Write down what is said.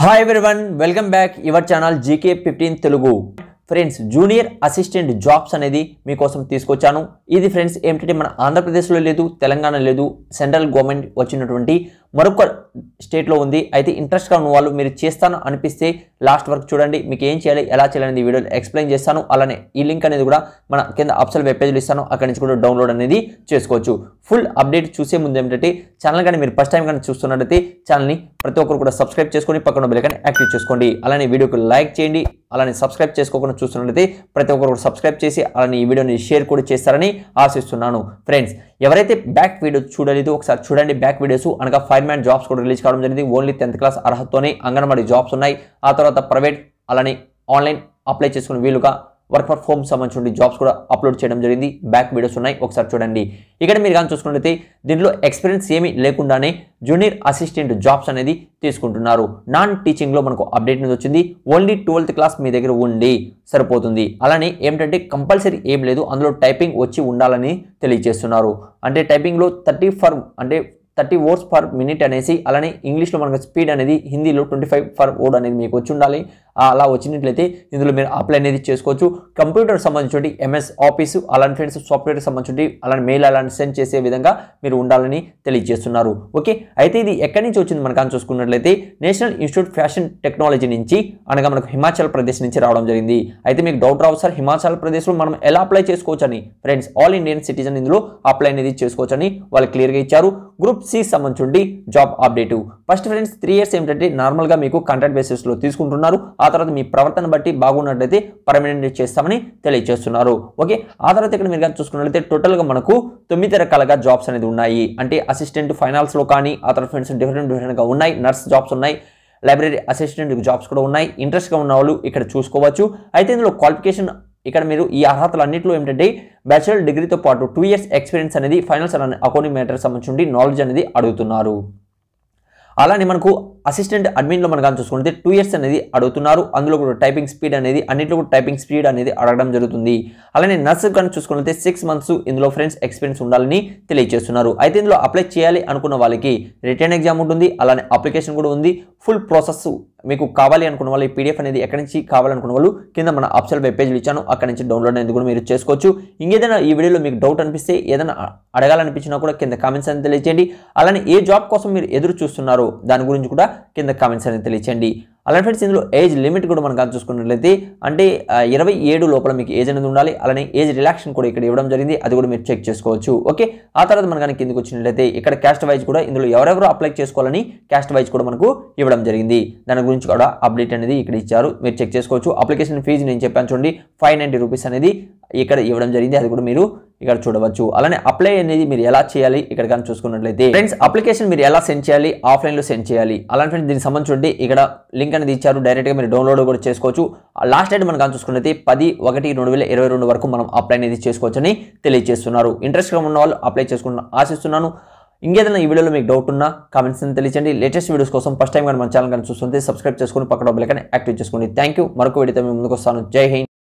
hi everyone welcome back your channel GK fifteen Telugu friends junior assistant jobs అనేది మీకోసం తీసుకొచ్చాను ఇది ఫ్రెండ్స్ ఏమిటంటే మన ఆంధ్రప్రదేశ్లో లేదు తెలంగాణ లేదు సెంట్రల్ గవర్నమెంట్ వచ్చినటువంటి మరొక స్టేట్లో ఉంది అయితే ఇంట్రెస్ట్గా ఉన్న వాళ్ళు మీరు చేస్తాను అనిపిస్తే లాస్ట్ వరకు చూడండి మీకు ఏం చేయాలి ఎలా చేయాలి అనేది ఎక్స్ప్లెయిన్ చేస్తాను అలానే ఈ లింక్ అనేది కూడా మన కింద అప్సల్ వెబ్ పేజ్లో ఇస్తాను అక్కడి నుంచి కూడా డౌన్లోడ్ అనేది చేసుకోవచ్చు ఫుల్ అప్డేట్ చూసే ముందు ఏమిటంటే ఛానల్ కానీ మీరు ఫస్ట్ టైం కానీ చూస్తున్నట్టయితే ఛానల్ని ప్రతి ఒక్కరు కూడా సబ్స్క్రైబ్ చేసుకొని పక్కన బెల్కని యాక్టివ్ చేసుకోండి అలానే వీడియోకి లైక్ చేయండి అలానే సబ్స్క్రైబ్ చేసుకోకుండా చూస్తున్నట్లయితే ప్రతి ఒక్కరు కూడా సబ్స్క్రైబ్ చేసి అలానే ఈ వీడియోని షేర్ కూడా చేస్తారని ఆశిస్తున్నాను ఫ్రెండ్స్ ఎవరైతే బ్యాక్ వీడియో చూడలేదు ఒకసారి చూడండి బ్యాక్ వీడియోస్ అనగా ఫైవ్ గవర్నమెంట్ జాబ్స్ కూడా రిలీజ్ కావడం జరిగింది ఓన్లీ టెన్త్ క్లాస్ అర్హతతోనే అంగన్వాడీ జాబ్స్ ఉన్నాయి ఆ తర్వాత ప్రైవేట్ అలానే ఆన్లైన్ అప్లై చేసుకునే వీలుగా వర్క్ ఫర్ హోమ్ సంబంధించిన జాబ్స్ కూడా అప్లోడ్ చేయడం జరిగింది బ్యాక్ వీడియోస్ ఉన్నాయి ఒకసారి చూడండి ఇక్కడ మీరు కానీ చూసుకున్నట్లయితే దీంట్లో ఎక్స్పీరియన్స్ ఏమీ లేకుండానే జూనియర్ అసిస్టెంట్ జాబ్స్ అనేది తీసుకుంటున్నారు నాన్ టీచింగ్లో మనకు అప్డేట్ అనేది వచ్చింది ఓన్లీ ట్వెల్త్ క్లాస్ మీ దగ్గర ఉండి సరిపోతుంది అలానే ఏమిటంటే కంపల్సరీ ఏం లేదు అందులో టైపింగ్ వచ్చి ఉండాలని తెలియజేస్తున్నారు అంటే టైపింగ్లో థర్టీ ఫర్ అంటే థర్టీ వర్డ్స్ పర్ మినిట్ అనేసి అలానే ఇంగ్లీష్లో మనకు స్పీడ్ అనేది హిందీలో ట్వంటీ ఫైవ్ పర్ వర్డ్ అనేది మీకు వచ్చి ఉండాలి అలా వచ్చినట్లయితే ఇందులో మీరు అప్లై అనేది చేసుకోవచ్చు కంప్యూటర్ సంబంధించి ఎంఎస్ ఆఫీసు అలాంటి ఫ్రెండ్స్ సాఫ్ట్వేర్ సంబంధించి అలాంటి మెయిల్ అలాంటి సెండ్ చేసే విధంగా మీరు ఉండాలని తెలియజేస్తున్నారు ఓకే అయితే ఇది ఎక్కడి నుంచి వచ్చింది మనకు చూసుకున్నట్లయితే నేషనల్ ఇన్స్టిట్యూట్ ఫ్యాషన్ టెక్నాలజీ నుంచి అనగా మనకు హిమాచల్ ప్రదేశ్ నుంచి రావడం జరిగింది అయితే మీకు డౌట్ రావు సార్ హిమాచల్ ప్రదేశ్లో మనం ఎలా అప్లై చేసుకోవచ్చని ఫ్రెండ్స్ ఆల్ ఇండియన్ సిటిజన్ ఇందులో అప్లై అనేది చేసుకోవచ్చని వాళ్ళు క్లియర్గా ఇచ్చారు గ్రూప్ సి సంబంధించి job update first friends three years ఏంటంటే నార్మల్గా మీకు కాంట్రాక్ట్ బేసిస్లో తీసుకుంటున్నారు ఆ తర్వాత మీ ప్రవర్తన బట్టి బాగున్నట్లయితే పర్మనెంట్ చేస్తామని తెలియజేస్తున్నారు ఓకే ఆ తర్వాత ఇక్కడ మీరు కానీ చూసుకున్నట్లయితే టోటల్గా మనకు తొమ్మిది రకాలుగా జాబ్స్ అనేది ఉన్నాయి అంటే అసిస్టెంట్ ఫైనాన్స్లో కానీ ఆ తర్వాత ఫ్రెండ్స్ డిఫరెంట్ డిఫరెంట్గా ఉన్నాయి నర్స్ జాబ్స్ ఉన్నాయి లైబ్రరీ అసిస్టెంట్ జాబ్స్ కూడా ఉన్నాయి ఇంట్రెస్ట్గా ఉన్న వాళ్ళు ఇక్కడ చూసుకోవచ్చు అయితే ఇందులో క్వాలిఫికేషన్ ఇక్కడ మీరు ఈ అర్హతలు అన్నింటిలో ఏంటంటే బ్యాచిలర్ డిగ్రీతో పాటు టూ ఇయర్స్ ఎక్స్పీరియన్స్ అనేది ఫైనల్స్ అనే అకౌంటింగ్ మ్యాటర్ సంబంధించి నాలెడ్జ్ అనేది అడుగుతున్నారు అలానే మనకు అసిస్టెంట్ అడ్మిన్లో మనం కానీ చూసుకుంటే టూ ఇయర్స్ అనేది అడుగుతున్నారు అందులో కూడా టైపింగ్ స్పీడ్ అనేది అన్నింటిలో కూడా టైపింగ్ స్పీడ్ అనేది అడగడం జరుగుతుంది అలానే నర్స్ కానీ చూసుకుంటే సిక్స్ మంత్స్ ఇందులో ఫ్రెండ్స్ ఎక్స్పీరియన్స్ ఉండాలని తెలియజేస్తున్నారు అయితే ఇందులో అప్లై చేయాలి అనుకున్న వాళ్ళకి రిటర్న్ ఎగ్జామ్ ఉంటుంది అలానే అప్లికేషన్ కూడా ఉంది ఫుల్ ప్రాసెస్ మీకు కావాలి అనుకున్న వాళ్ళు ఈ పీడిఎఫ్ అనేది ఎక్కడి నుంచి కావాలనుకున్న వాళ్ళు కింద మన అప్సల్ వెబ్ పేజ్లు ఇచ్చాను అక్కడ నుంచి డౌన్లోడ్ అనేది కూడా మీరు చేసుకోవచ్చు ఇంకేదైనా ఈ వీడియోలో మీకు డౌట్ అనిపిస్తే ఏదైనా అడగాలనిపించినా కూడా కింద కామెంట్స్ అనేది తెలియచేయండి అలానే ఏ జాబ్ కోసం మీరు ఎదురు చూస్తున్నారో దాని గురించి కూడా కింద కామెంట్స్ అనేది తెలియచేయండి అలానే ఫ్రెండ్స్ ఇందులో ఏజ్ లిమిట్ కూడా మనం చూసుకున్నట్లయితే అంటే ఇరవై ఏడు లోపల మీకు ఏజ్ అనేది ఉండాలి అలానే ఏజ్ రిలాక్షన్ కూడా ఇక్కడ ఇవ్వడం జరిగింది అది కూడా మీరు చెక్ చేసుకోవచ్చు ఓకే ఆ తర్వాత మనం కానీ కిందకు వచ్చినట్లయితే ఇక్కడ క్యాస్ట్ వైజ్ కూడా ఇందులో ఎవరెవరు అప్లై చేసుకోవాలని క్యాస్ట్ వైజ్ కూడా మనకు ఇవ్వడం జరిగింది దాని గురించి కూడా అప్డేట్ అనేది ఇక్కడ ఇచ్చారు మీరు చెక్ చేసుకోవచ్చు అప్లికేషన్ ఫీజు నేను చెప్పాను చూడండి ఫైవ్ నైంటీ రూపీస్ అనేది ఇక్కడ ఇవ్వడం జరిగింది అది కూడా మీరు ఇక్కడ చూడవచ్చు అలానే అప్లై అనేది మీరు ఎలా చేయాలి ఇక్కడ కానీ చూసుకున్నట్లయితే ఫ్రెండ్స్ అప్లికేషన్ మీరు ఎలా సెండ్ చేయాలి ఆఫ్లైన్లో సెండ్ చేయాలి అలానే ఫ్రెండ్స్ దీనికి సంబంధించి ఇక్కడ లింక్ అనేది ఇచ్చారు డైరెక్ట్గా మీరు డౌన్లోడ్ కూడా చేసుకోవచ్చు లాస్ట్ డేట్ మనం కానీ చూసుకున్నట్లయితే పది ఒకటి రెండు వేల ఇరవై రెండు వరకు మనం అప్లై అనేది చేసుకోవచ్చని తెలియజేస్తున్నారు ఇంట్రెస్ట్గా ఉన్న వాళ్ళు అప్లై చేసుకున్న ఆశిస్తున్నాను ఇంకేదైనా ఈ వీడియోలో మీకు డౌట్ ఉన్నా కామెంట్స్ తెలియచండి లేటెస్ట్ వీడియోస్ కోసం ఫస్ట్ టైం కానీ మన ఛానల్ కానీ చూస్తుంటే సబ్స్క్రైబ్ చేసుకుని పక్కన బెల్ కానీ యాక్టివ్ చేసుకోండి థ్యాంక్ యూ మరొక వీడియోతో మీ ముందుకు వస్తాను జై హింద్